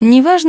Не важно,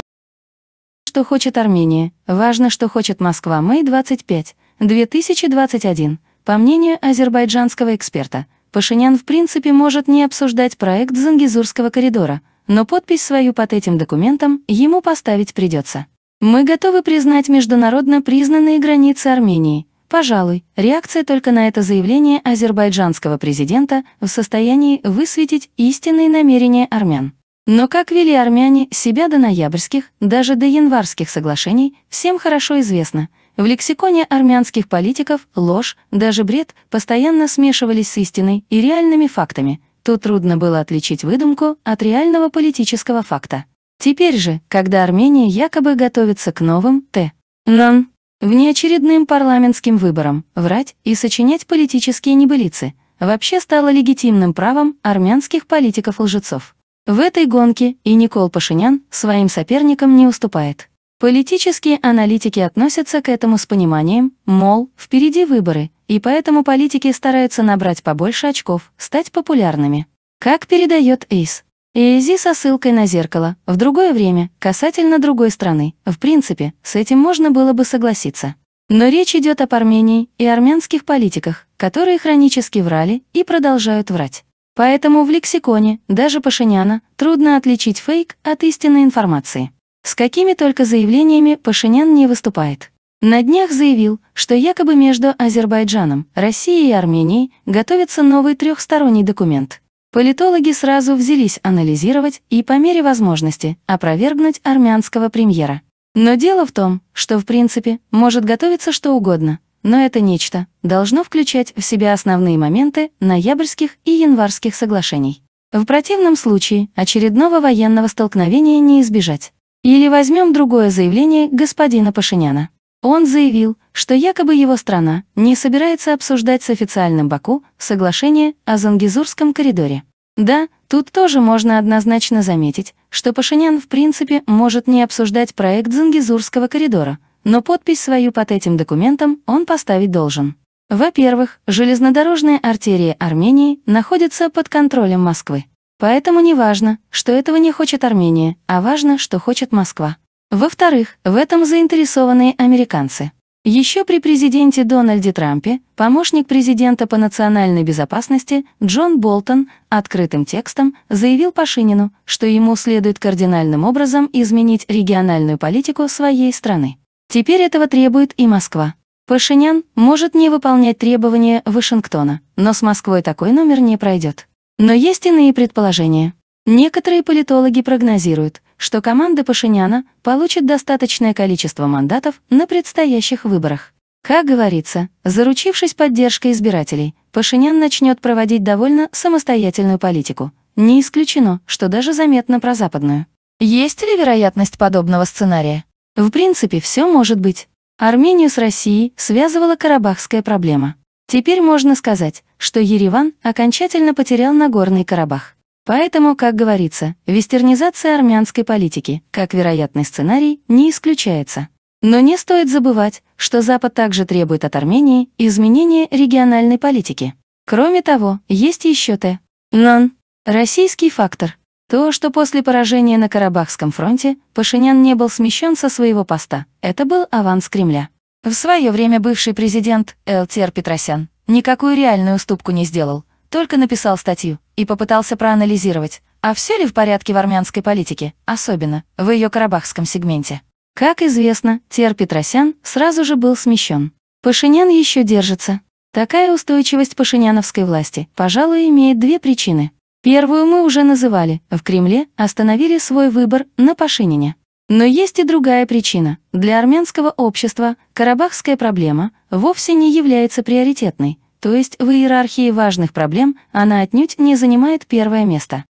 что хочет Армения, важно, что хочет Москва. Мэй 25, 2021. По мнению азербайджанского эксперта, Пашинян в принципе может не обсуждать проект Зангизурского коридора, но подпись свою под этим документом ему поставить придется. Мы готовы признать международно признанные границы Армении. Пожалуй, реакция только на это заявление азербайджанского президента в состоянии высветить истинные намерения армян. Но как вели армяне себя до ноябрьских, даже до январских соглашений, всем хорошо известно. В лексиконе армянских политиков ложь, даже бред, постоянно смешивались с истиной и реальными фактами. Тут трудно было отличить выдумку от реального политического факта. Теперь же, когда Армения якобы готовится к новым Т. Нан, внеочередным парламентским выборам, врать и сочинять политические небылицы вообще стало легитимным правом армянских политиков-лжецов. В этой гонке и Никол Пашинян своим соперникам не уступает. Политические аналитики относятся к этому с пониманием, мол, впереди выборы, и поэтому политики стараются набрать побольше очков, стать популярными. Как передает Эйс, Эйзи со ссылкой на зеркало, в другое время, касательно другой страны. В принципе, с этим можно было бы согласиться. Но речь идет об Армении и армянских политиках, которые хронически врали и продолжают врать. Поэтому в лексиконе, даже Пашиняна, трудно отличить фейк от истинной информации. С какими только заявлениями Пашинян не выступает. На днях заявил, что якобы между Азербайджаном, Россией и Арменией готовится новый трехсторонний документ. Политологи сразу взялись анализировать и по мере возможности опровергнуть армянского премьера. Но дело в том, что в принципе может готовиться что угодно, но это нечто должно включать в себя основные моменты ноябрьских и январских соглашений. В противном случае очередного военного столкновения не избежать. Или возьмем другое заявление господина Пашиняна. Он заявил, что якобы его страна не собирается обсуждать с официальным Баку соглашение о Зангизурском коридоре. Да, тут тоже можно однозначно заметить, что Пашинян в принципе может не обсуждать проект Зангизурского коридора – но подпись свою под этим документом он поставить должен. Во-первых, железнодорожные артерии Армении находятся под контролем Москвы. Поэтому не важно, что этого не хочет Армения, а важно, что хочет Москва. Во-вторых, в этом заинтересованы американцы. Еще при президенте Дональде Трампе помощник президента по национальной безопасности Джон Болтон открытым текстом заявил Пашинину, что ему следует кардинальным образом изменить региональную политику своей страны. Теперь этого требует и Москва. Пашинян может не выполнять требования Вашингтона, но с Москвой такой номер не пройдет. Но есть иные предположения. Некоторые политологи прогнозируют, что команда Пашиняна получит достаточное количество мандатов на предстоящих выборах. Как говорится, заручившись поддержкой избирателей, Пашинян начнет проводить довольно самостоятельную политику. Не исключено, что даже заметно прозападную. Есть ли вероятность подобного сценария? В принципе, все может быть. Армению с Россией связывала карабахская проблема. Теперь можно сказать, что Ереван окончательно потерял Нагорный Карабах. Поэтому, как говорится, вестернизация армянской политики, как вероятный сценарий, не исключается. Но не стоит забывать, что Запад также требует от Армении изменения региональной политики. Кроме того, есть еще Т. НОН. Российский фактор, то, что после поражения на Карабахском фронте Пашинян не был смещен со своего поста, это был аванс Кремля. В свое время бывший президент ЛТР Петросян никакую реальную уступку не сделал, только написал статью и попытался проанализировать, а все ли в порядке в армянской политике, особенно в ее карабахском сегменте. Как известно, Тер Петросян сразу же был смещен. Пашинян еще держится. Такая устойчивость пашиняновской власти, пожалуй, имеет две причины – Первую мы уже называли, в Кремле остановили свой выбор на Пашинине. Но есть и другая причина. Для армянского общества карабахская проблема вовсе не является приоритетной, то есть в иерархии важных проблем она отнюдь не занимает первое место.